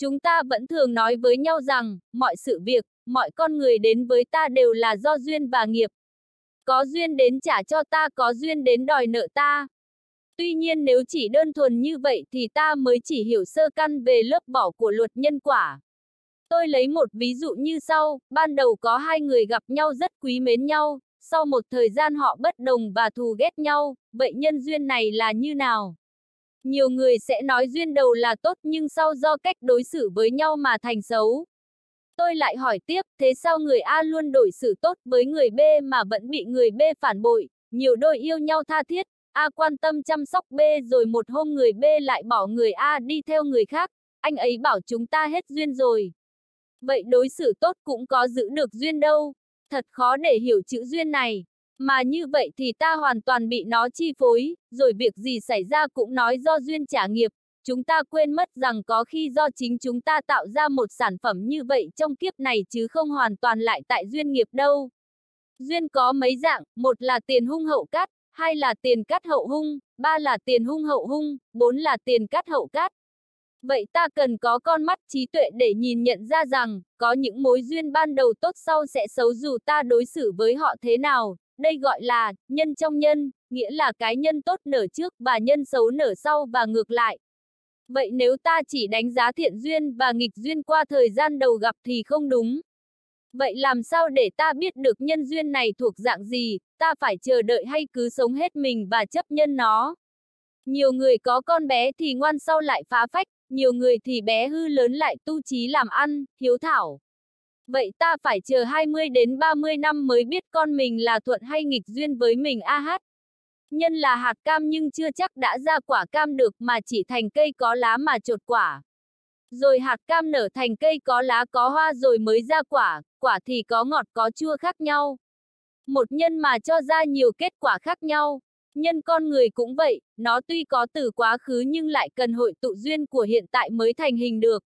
Chúng ta vẫn thường nói với nhau rằng, mọi sự việc, mọi con người đến với ta đều là do duyên và nghiệp. Có duyên đến trả cho ta, có duyên đến đòi nợ ta. Tuy nhiên nếu chỉ đơn thuần như vậy thì ta mới chỉ hiểu sơ căn về lớp vỏ của luật nhân quả. Tôi lấy một ví dụ như sau, ban đầu có hai người gặp nhau rất quý mến nhau, sau một thời gian họ bất đồng và thù ghét nhau, vậy nhân duyên này là như nào? Nhiều người sẽ nói duyên đầu là tốt nhưng sau do cách đối xử với nhau mà thành xấu. Tôi lại hỏi tiếp, thế sao người A luôn đối xử tốt với người B mà vẫn bị người B phản bội? Nhiều đôi yêu nhau tha thiết, A quan tâm chăm sóc B rồi một hôm người B lại bỏ người A đi theo người khác, anh ấy bảo chúng ta hết duyên rồi. Vậy đối xử tốt cũng có giữ được duyên đâu. Thật khó để hiểu chữ duyên này. Mà như vậy thì ta hoàn toàn bị nó chi phối, rồi việc gì xảy ra cũng nói do duyên trả nghiệp. Chúng ta quên mất rằng có khi do chính chúng ta tạo ra một sản phẩm như vậy trong kiếp này chứ không hoàn toàn lại tại duyên nghiệp đâu. Duyên có mấy dạng, một là tiền hung hậu cát, hai là tiền cát hậu hung, ba là tiền hung hậu hung, bốn là tiền cát hậu cát. Vậy ta cần có con mắt trí tuệ để nhìn nhận ra rằng, có những mối duyên ban đầu tốt sau sẽ xấu dù ta đối xử với họ thế nào, đây gọi là nhân trong nhân, nghĩa là cái nhân tốt nở trước và nhân xấu nở sau và ngược lại. Vậy nếu ta chỉ đánh giá thiện duyên và nghịch duyên qua thời gian đầu gặp thì không đúng. Vậy làm sao để ta biết được nhân duyên này thuộc dạng gì, ta phải chờ đợi hay cứ sống hết mình và chấp nhân nó? Nhiều người có con bé thì ngoan sau lại phá phách, nhiều người thì bé hư lớn lại tu trí làm ăn, hiếu thảo. Vậy ta phải chờ 20 đến 30 năm mới biết con mình là thuận hay nghịch duyên với mình a hát. Nhân là hạt cam nhưng chưa chắc đã ra quả cam được mà chỉ thành cây có lá mà trột quả. Rồi hạt cam nở thành cây có lá có hoa rồi mới ra quả, quả thì có ngọt có chua khác nhau. Một nhân mà cho ra nhiều kết quả khác nhau. Nhân con người cũng vậy, nó tuy có từ quá khứ nhưng lại cần hội tụ duyên của hiện tại mới thành hình được.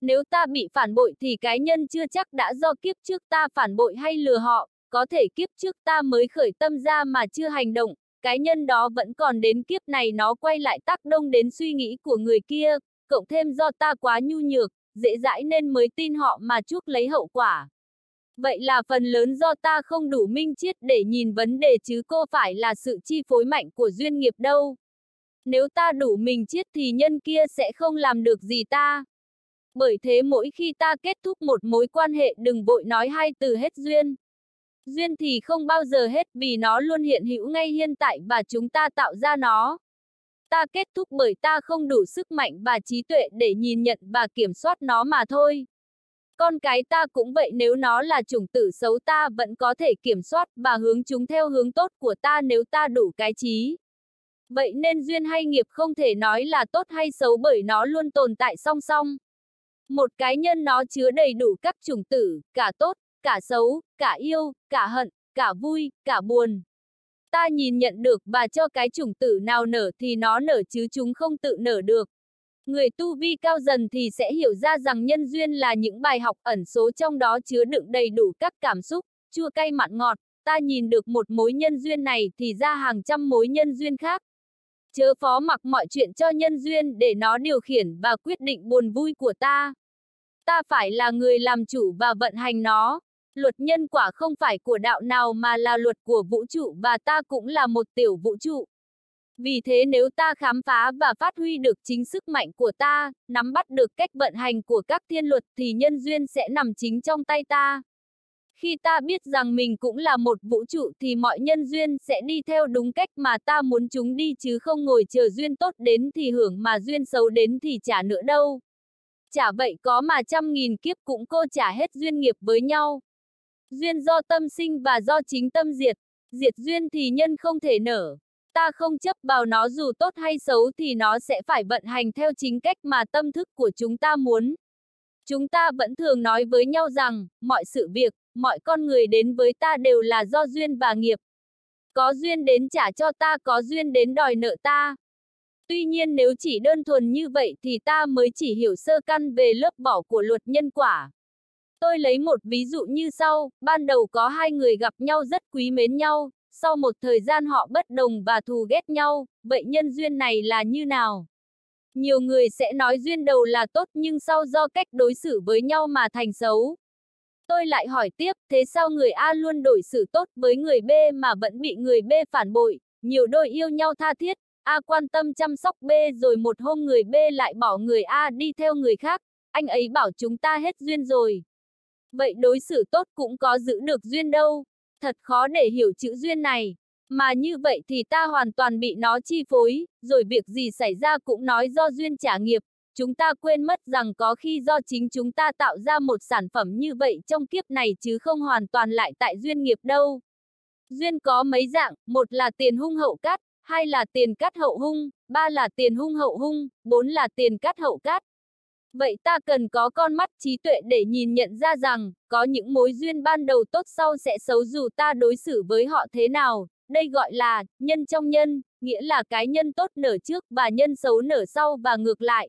Nếu ta bị phản bội thì cái nhân chưa chắc đã do kiếp trước ta phản bội hay lừa họ, có thể kiếp trước ta mới khởi tâm ra mà chưa hành động, cái nhân đó vẫn còn đến kiếp này nó quay lại tác đông đến suy nghĩ của người kia, cộng thêm do ta quá nhu nhược, dễ dãi nên mới tin họ mà chuốc lấy hậu quả. Vậy là phần lớn do ta không đủ minh triết để nhìn vấn đề chứ cô phải là sự chi phối mạnh của duyên nghiệp đâu. Nếu ta đủ mình triết thì nhân kia sẽ không làm được gì ta. Bởi thế mỗi khi ta kết thúc một mối quan hệ đừng vội nói hai từ hết duyên. Duyên thì không bao giờ hết vì nó luôn hiện hữu ngay hiện tại và chúng ta tạo ra nó. Ta kết thúc bởi ta không đủ sức mạnh và trí tuệ để nhìn nhận và kiểm soát nó mà thôi. Con cái ta cũng vậy nếu nó là chủng tử xấu ta vẫn có thể kiểm soát và hướng chúng theo hướng tốt của ta nếu ta đủ cái trí. Vậy nên duyên hay nghiệp không thể nói là tốt hay xấu bởi nó luôn tồn tại song song. Một cái nhân nó chứa đầy đủ các chủng tử, cả tốt, cả xấu, cả yêu, cả hận, cả vui, cả buồn. Ta nhìn nhận được và cho cái chủng tử nào nở thì nó nở chứ chúng không tự nở được. Người tu vi cao dần thì sẽ hiểu ra rằng nhân duyên là những bài học ẩn số trong đó chứa đựng đầy đủ các cảm xúc, chua cay mặn ngọt. Ta nhìn được một mối nhân duyên này thì ra hàng trăm mối nhân duyên khác, chớ phó mặc mọi chuyện cho nhân duyên để nó điều khiển và quyết định buồn vui của ta. Ta phải là người làm chủ và vận hành nó. Luật nhân quả không phải của đạo nào mà là luật của vũ trụ và ta cũng là một tiểu vũ trụ. Vì thế nếu ta khám phá và phát huy được chính sức mạnh của ta, nắm bắt được cách vận hành của các thiên luật thì nhân duyên sẽ nằm chính trong tay ta. Khi ta biết rằng mình cũng là một vũ trụ thì mọi nhân duyên sẽ đi theo đúng cách mà ta muốn chúng đi chứ không ngồi chờ duyên tốt đến thì hưởng mà duyên xấu đến thì trả nữa đâu. Chả vậy có mà trăm nghìn kiếp cũng cô trả hết duyên nghiệp với nhau. Duyên do tâm sinh và do chính tâm diệt, diệt duyên thì nhân không thể nở. Ta không chấp vào nó dù tốt hay xấu thì nó sẽ phải vận hành theo chính cách mà tâm thức của chúng ta muốn. Chúng ta vẫn thường nói với nhau rằng, mọi sự việc, mọi con người đến với ta đều là do duyên và nghiệp. Có duyên đến trả cho ta, có duyên đến đòi nợ ta. Tuy nhiên nếu chỉ đơn thuần như vậy thì ta mới chỉ hiểu sơ căn về lớp vỏ của luật nhân quả. Tôi lấy một ví dụ như sau, ban đầu có hai người gặp nhau rất quý mến nhau, sau một thời gian họ bất đồng và thù ghét nhau, vậy nhân duyên này là như nào? Nhiều người sẽ nói duyên đầu là tốt nhưng sau do cách đối xử với nhau mà thành xấu, Tôi lại hỏi tiếp, thế sao người A luôn đối xử tốt với người B mà vẫn bị người B phản bội? Nhiều đôi yêu nhau tha thiết, A quan tâm chăm sóc B rồi một hôm người B lại bỏ người A đi theo người khác, anh ấy bảo chúng ta hết duyên rồi. Vậy đối xử tốt cũng có giữ được duyên đâu, thật khó để hiểu chữ duyên này. Mà như vậy thì ta hoàn toàn bị nó chi phối, rồi việc gì xảy ra cũng nói do duyên trả nghiệp, chúng ta quên mất rằng có khi do chính chúng ta tạo ra một sản phẩm như vậy trong kiếp này chứ không hoàn toàn lại tại duyên nghiệp đâu. Duyên có mấy dạng, một là tiền hung hậu cát, hai là tiền cát hậu hung, ba là tiền hung hậu hung, bốn là tiền cát hậu cát. Vậy ta cần có con mắt trí tuệ để nhìn nhận ra rằng, có những mối duyên ban đầu tốt sau sẽ xấu dù ta đối xử với họ thế nào, đây gọi là nhân trong nhân, nghĩa là cái nhân tốt nở trước và nhân xấu nở sau và ngược lại.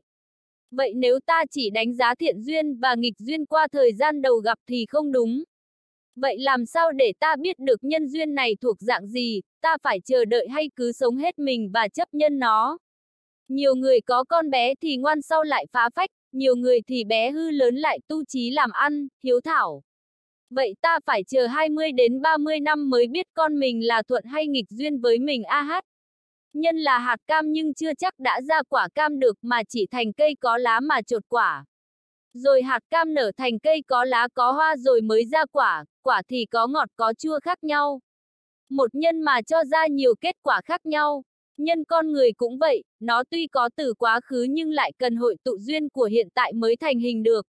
Vậy nếu ta chỉ đánh giá thiện duyên và nghịch duyên qua thời gian đầu gặp thì không đúng. Vậy làm sao để ta biết được nhân duyên này thuộc dạng gì, ta phải chờ đợi hay cứ sống hết mình và chấp nhân nó? Nhiều người có con bé thì ngoan sau lại phá phách, nhiều người thì bé hư lớn lại tu trí làm ăn, hiếu thảo. Vậy ta phải chờ 20 đến 30 năm mới biết con mình là thuận hay nghịch duyên với mình a ah Nhân là hạt cam nhưng chưa chắc đã ra quả cam được mà chỉ thành cây có lá mà trột quả. Rồi hạt cam nở thành cây có lá có hoa rồi mới ra quả, quả thì có ngọt có chua khác nhau. Một nhân mà cho ra nhiều kết quả khác nhau. Nhân con người cũng vậy, nó tuy có từ quá khứ nhưng lại cần hội tụ duyên của hiện tại mới thành hình được.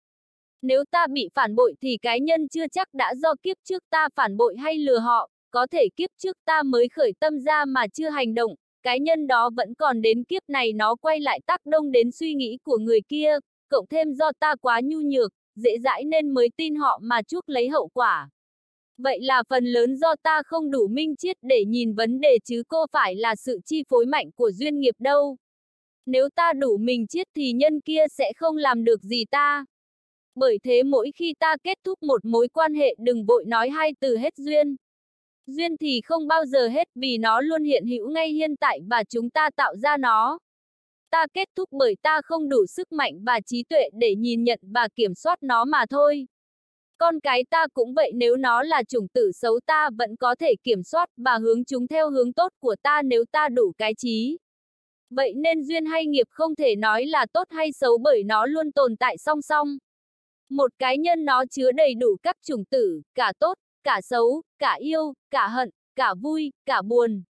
Nếu ta bị phản bội thì cái nhân chưa chắc đã do kiếp trước ta phản bội hay lừa họ, có thể kiếp trước ta mới khởi tâm ra mà chưa hành động, cái nhân đó vẫn còn đến kiếp này nó quay lại tác đông đến suy nghĩ của người kia, cộng thêm do ta quá nhu nhược, dễ dãi nên mới tin họ mà chuốc lấy hậu quả. Vậy là phần lớn do ta không đủ minh chiết để nhìn vấn đề chứ cô phải là sự chi phối mạnh của duyên nghiệp đâu. Nếu ta đủ mình chiết thì nhân kia sẽ không làm được gì ta. Bởi thế mỗi khi ta kết thúc một mối quan hệ đừng vội nói hai từ hết duyên. Duyên thì không bao giờ hết vì nó luôn hiện hữu ngay hiện tại và chúng ta tạo ra nó. Ta kết thúc bởi ta không đủ sức mạnh và trí tuệ để nhìn nhận và kiểm soát nó mà thôi. Con cái ta cũng vậy nếu nó là chủng tử xấu ta vẫn có thể kiểm soát và hướng chúng theo hướng tốt của ta nếu ta đủ cái trí. Vậy nên duyên hay nghiệp không thể nói là tốt hay xấu bởi nó luôn tồn tại song song. Một cái nhân nó chứa đầy đủ các chủng tử, cả tốt, cả xấu, cả yêu, cả hận, cả vui, cả buồn.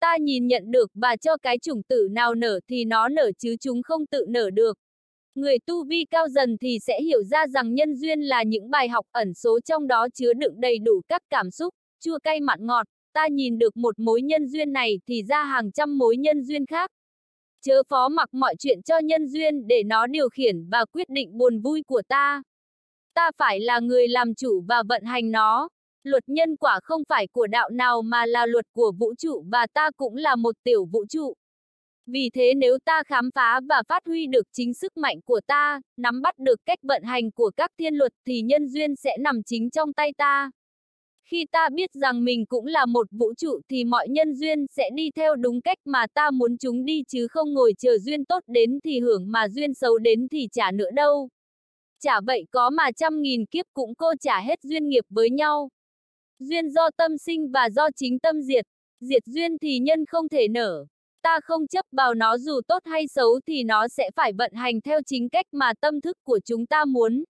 Ta nhìn nhận được và cho cái chủng tử nào nở thì nó nở chứ chúng không tự nở được. Người tu vi cao dần thì sẽ hiểu ra rằng nhân duyên là những bài học ẩn số trong đó chứa đựng đầy đủ các cảm xúc, chua cay mặn ngọt. Ta nhìn được một mối nhân duyên này thì ra hàng trăm mối nhân duyên khác. Chớ phó mặc mọi chuyện cho nhân duyên để nó điều khiển và quyết định buồn vui của ta. Ta phải là người làm chủ và vận hành nó. Luật nhân quả không phải của đạo nào mà là luật của vũ trụ và ta cũng là một tiểu vũ trụ. Vì thế nếu ta khám phá và phát huy được chính sức mạnh của ta, nắm bắt được cách vận hành của các thiên luật thì nhân duyên sẽ nằm chính trong tay ta. Khi ta biết rằng mình cũng là một vũ trụ thì mọi nhân duyên sẽ đi theo đúng cách mà ta muốn chúng đi chứ không ngồi chờ duyên tốt đến thì hưởng mà duyên xấu đến thì trả nữa đâu. Chả vậy có mà trăm nghìn kiếp cũng cô trả hết duyên nghiệp với nhau. Duyên do tâm sinh và do chính tâm diệt. Diệt duyên thì nhân không thể nở. Ta không chấp vào nó dù tốt hay xấu thì nó sẽ phải vận hành theo chính cách mà tâm thức của chúng ta muốn.